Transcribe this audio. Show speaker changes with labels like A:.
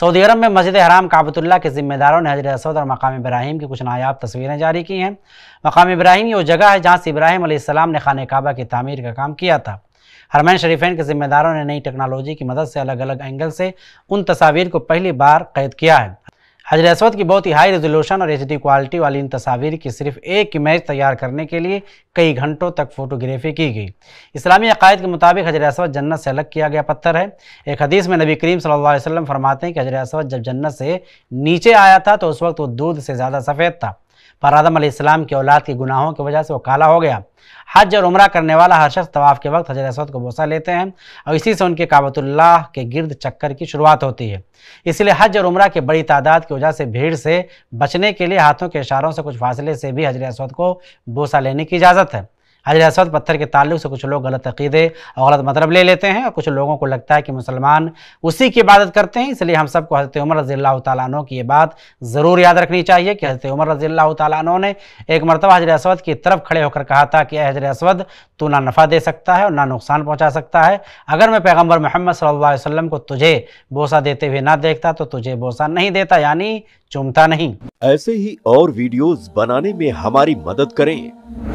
A: Saudi अरब में मस्जिद हराम काबतुल्ला के जिम्मेदारों ने हजरत असद और मकाम इब्राहिम की कुछ नायाब तस्वीरें जारी की हैं मकाम इब्राहिम वो जगह है जहाँ से इब्राहिम आसमाम ने खान काबा की तमीर का काम किया था हरमैन शरीफेन के जिम्मेदारों ने नई टेक्नोलॉजी की मदद से अलग अलग एंगल से उन तस्वीर को पहली बार कैद किया है हजर असवद की बहुत ही हाई रेजोल्यूशन और एच क्वालिटी वाली इन तस्वीर की सिर्फ एक इमेज तैयार करने के लिए कई घंटों तक फोटोग्राफी की गई इस्लामी अकायद के मुताबिक हजर असवद जन्नत से अलग किया गया पत्थर है एक हदीस में नबी करीम सल्लल्लाहु अलैहि वसल्लम फरमाते हैं कि हजर असवद जब जन्नत से नीचे आया था तो उस वक्त वो दूध से ज़्यादा सफ़ेद था पर आदम अलैहिस्सलाम की औलाद के गुनाहों की वजह से वो काला हो गया हज और उम्र करने वाला हर शख्स तवाफ़ के वक्त हजरत असद को बोसा लेते हैं और इसी से उनके काबतुल्लाह के गिर्द चक्कर की शुरुआत होती है इसलिए हज और उम्रा की बड़ी तादाद की वजह से भीड़ से बचने के लिए हाथों के इशारों से कुछ फासले से भी हजरत असद को बोसा लेने की इजाज़त है हजर असद पत्थर के ताल्लुक से कुछ लोग गलत अकीदे और गलत मतलब ले लेते हैं और कुछ लोगों को लगता है कि मुसलमान उसी की इबादत करते हैं इसलिए हम सबको हज़रत उमर रज़ी अल्लाह तु की ये बात ज़रूर याद रखनी चाहिए कि हज़रत उमर रज़ी अल्लाह तु ने एक मरतबा हजर असद की तरफ खड़े होकर कहा था कि हजर असवद तू ना नफ़ा दे सकता है और ना नुकसान पहुँचा सकता है अगर मैं पैगम्बर महमद सल्ला को तुझे बोसा देते हुए ना देखता तो तुझे बोसा नहीं देता यानी चुमता नहीं
B: ऐसे ही और वीडियोस बनाने में हमारी मदद करें